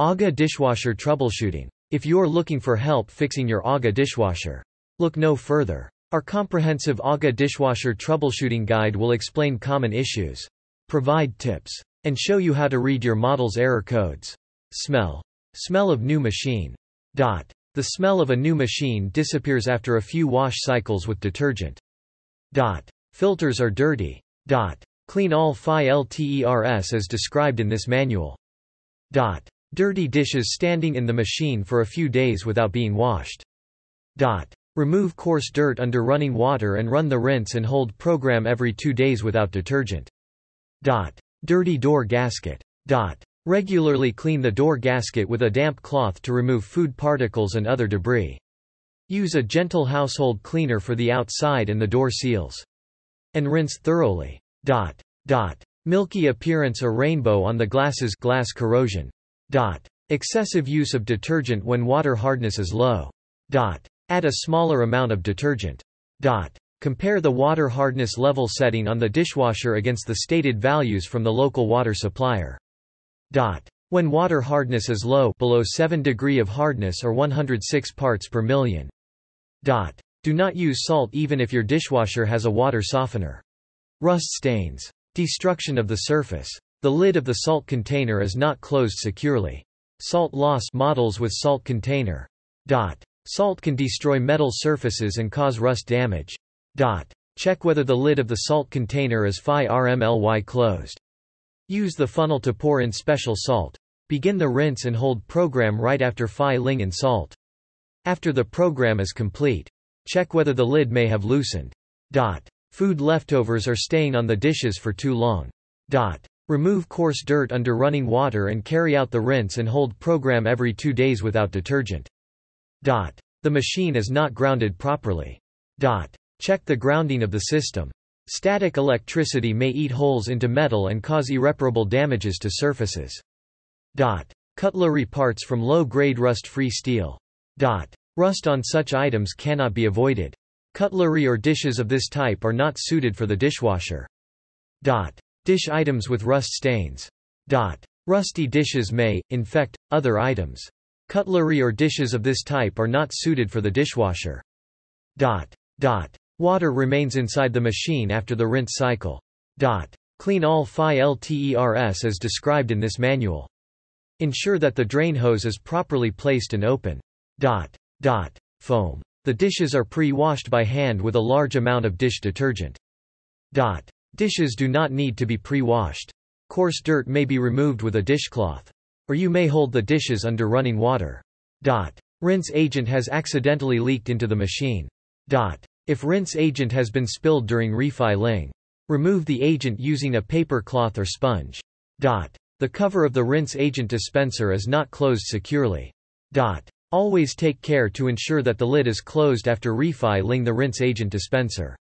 AGA dishwasher troubleshooting. If you're looking for help fixing your AGA dishwasher, look no further. Our comprehensive AGA dishwasher troubleshooting guide will explain common issues, provide tips, and show you how to read your model's error codes. Smell. Smell of new machine. Dot. The smell of a new machine disappears after a few wash cycles with detergent. Dot. Filters are dirty. Dot. Clean all FI LTERS as described in this manual. Dot. Dirty dishes standing in the machine for a few days without being washed. Dot. Remove coarse dirt under running water and run the rinse and hold program every two days without detergent. Dot. Dirty door gasket. Dot. Regularly clean the door gasket with a damp cloth to remove food particles and other debris. Use a gentle household cleaner for the outside and the door seals. And rinse thoroughly. Dot. Dot. Milky appearance or rainbow on the glasses glass corrosion. Excessive use of detergent when water hardness is low. Add a smaller amount of detergent. Compare the water hardness level setting on the dishwasher against the stated values from the local water supplier. When water hardness is low below 7 degree of hardness or 106 parts per million. Do not use salt even if your dishwasher has a water softener. Rust stains. Destruction of the surface. The lid of the salt container is not closed securely. Salt loss models with salt container. Dot. Salt can destroy metal surfaces and cause rust damage. Dot. Check whether the lid of the salt container is Phi RMLY closed. Use the funnel to pour in special salt. Begin the rinse and hold program right after Phi Ling in salt. After the program is complete. Check whether the lid may have loosened. Dot. Food leftovers are staying on the dishes for too long. Dot. Remove coarse dirt under running water and carry out the rinse and hold program every two days without detergent. Dot. The machine is not grounded properly. Dot. Check the grounding of the system. Static electricity may eat holes into metal and cause irreparable damages to surfaces. Dot. Cutlery parts from low-grade rust-free steel. Dot. Rust on such items cannot be avoided. Cutlery or dishes of this type are not suited for the dishwasher. Dot. Dish items with rust stains. Dot. Rusty dishes may, infect, other items. Cutlery or dishes of this type are not suited for the dishwasher. Dot. Dot. Water remains inside the machine after the rinse cycle. Dot. Clean all phi LTERS as described in this manual. Ensure that the drain hose is properly placed and open. Dot. Dot. Foam. The dishes are pre-washed by hand with a large amount of dish detergent. Dot. Dishes do not need to be pre-washed. Coarse dirt may be removed with a dishcloth. Or you may hold the dishes under running water. Dot. Rinse agent has accidentally leaked into the machine. Dot. If rinse agent has been spilled during refiling, remove the agent using a paper cloth or sponge. Dot. The cover of the rinse agent dispenser is not closed securely. Dot. Always take care to ensure that the lid is closed after refiling the rinse agent dispenser.